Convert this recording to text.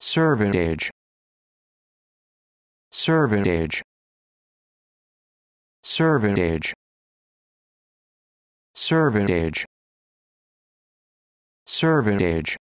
Servantage. Servantage. Servantage. Servantage. Servantage.